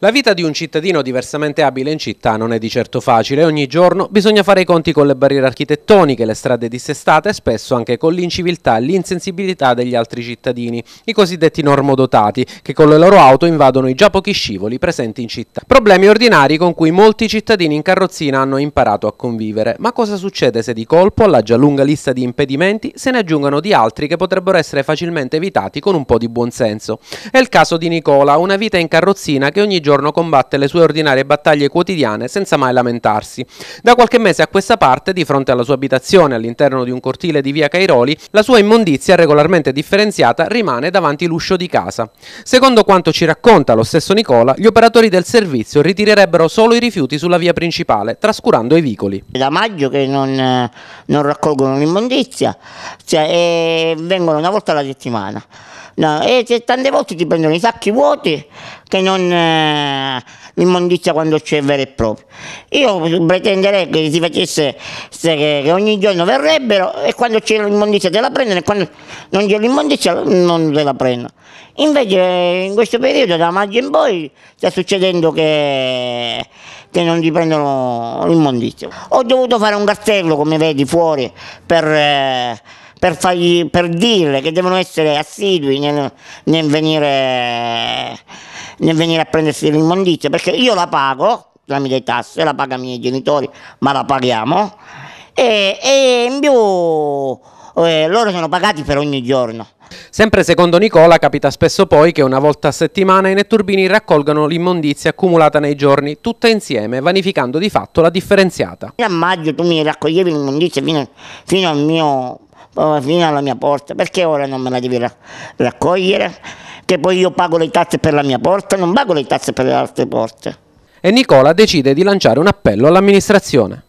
La vita di un cittadino diversamente abile in città non è di certo facile, ogni giorno bisogna fare i conti con le barriere architettoniche, le strade dissestate e spesso anche con l'inciviltà e l'insensibilità degli altri cittadini, i cosiddetti normodotati, che con le loro auto invadono i già pochi scivoli presenti in città. Problemi ordinari con cui molti cittadini in carrozzina hanno imparato a convivere, ma cosa succede se di colpo alla già lunga lista di impedimenti se ne aggiungono di altri che potrebbero essere facilmente evitati con un po' di buonsenso? È il caso di Nicola, una vita in carrozzina che ogni giorno combatte le sue ordinarie battaglie quotidiane senza mai lamentarsi. Da qualche mese a questa parte, di fronte alla sua abitazione all'interno di un cortile di via Cairoli, la sua immondizia regolarmente differenziata rimane davanti l'uscio di casa. Secondo quanto ci racconta lo stesso Nicola, gli operatori del servizio ritirerebbero solo i rifiuti sulla via principale, trascurando i vicoli. Da maggio che non, non raccolgono l'immondizia, cioè, eh, vengono una volta alla settimana. No, e se tante volte ti prendono i sacchi vuoti che non eh, l'immondizia quando c'è vera e propria. Io pretenderei che si facesse che, che, ogni giorno verrebbero e quando c'è l'immondizia te la prendono e quando non c'è l'immondizia non te la prendono. Invece in questo periodo da maggio in poi sta succedendo che, che non ti prendono l'immondizia. Ho dovuto fare un cartello come vedi fuori per... Eh, per, fargli, per dirle che devono essere assidui nel, nel, venire, nel venire a prendersi l'immondizia, perché io la pago tramite tasse, la pagano i miei genitori, ma la paghiamo, e, e in più... Eh, loro sono pagati per ogni giorno. Sempre secondo Nicola capita spesso poi che una volta a settimana i netturbini raccolgano l'immondizia accumulata nei giorni, tutta insieme, vanificando di fatto la differenziata. A maggio tu mi raccoglievi l'immondizia fino, fino al mio fino alla mia porta, perché ora non me la devi raccogliere? Che poi io pago le tasse per la mia porta, non pago le tasse per le altre porte. E Nicola decide di lanciare un appello all'amministrazione.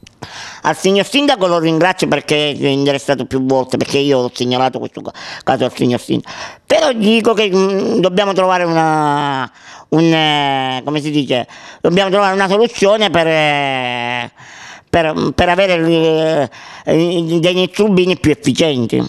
Al signor sindaco lo ringrazio perché è interessato più volte, perché io ho segnalato questo caso al signor sindaco. Però dico che mm, dobbiamo trovare una, un, eh, come si dice, dobbiamo trovare una soluzione per... Eh, per, per avere degli eh, intrubini più efficienti.